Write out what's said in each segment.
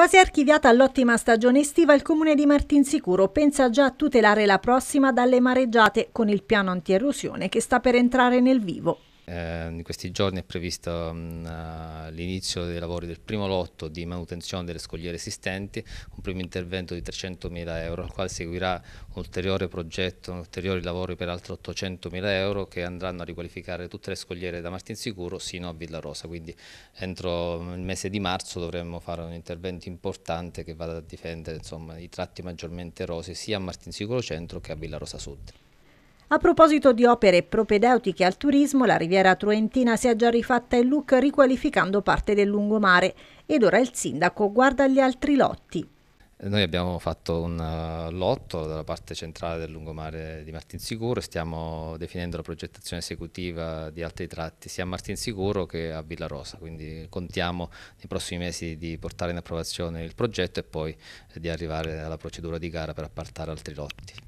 Quasi archiviata l'ottima stagione estiva, il comune di Martinsicuro pensa già a tutelare la prossima dalle mareggiate con il piano antierosione che sta per entrare nel vivo eh, in questi giorni è previsto mm, eh, l'inizio dei lavori del primo lotto di manutenzione delle scogliere esistenti, un primo intervento di 300.000 euro, al quale seguirà un ulteriore progetto, ulteriori lavori per altri 800.000 euro che andranno a riqualificare tutte le scogliere da Martinsicuro sino a Villa Rosa, quindi entro mm, il mese di marzo dovremmo fare un intervento importante che vada a difendere insomma, i tratti maggiormente erosi sia a Martinsicuro Centro che a Villa Rosa Sud. A proposito di opere propedeutiche al turismo, la Riviera Truentina si è già rifatta il look riqualificando parte del lungomare ed ora il sindaco guarda gli altri lotti. Noi abbiamo fatto un eh, lotto dalla parte centrale del lungomare di Martinsicuro e stiamo definendo la progettazione esecutiva di altri tratti sia a Martinsicuro che a Villa Rosa, quindi contiamo nei prossimi mesi di portare in approvazione il progetto e poi di arrivare alla procedura di gara per appartare altri lotti.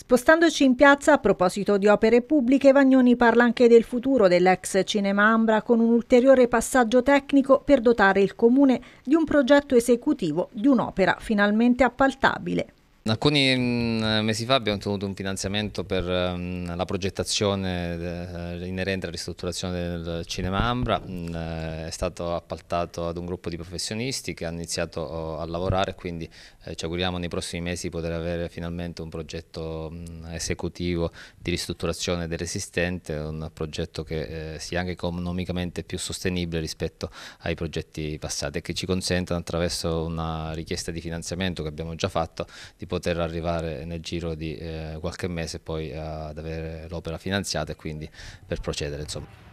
Spostandoci in piazza a proposito di opere pubbliche, Vagnoni parla anche del futuro dell'ex Cinema Ambra con un ulteriore passaggio tecnico per dotare il comune di un progetto esecutivo di un'opera finalmente appaltabile. Alcuni mm, mesi fa abbiamo ottenuto un finanziamento per mm, la progettazione eh, inerente alla ristrutturazione del cinema Ambra, mm, eh, è stato appaltato ad un gruppo di professionisti che ha iniziato oh, a lavorare quindi eh, ci auguriamo nei prossimi mesi di poter avere finalmente un progetto esecutivo di ristrutturazione dell'esistente, un progetto che sia anche economicamente più sostenibile rispetto ai progetti passati e che ci consentano attraverso una richiesta di finanziamento che abbiamo già fatto di poter poter arrivare nel giro di eh, qualche mese poi ad avere l'opera finanziata e quindi per procedere. Insomma.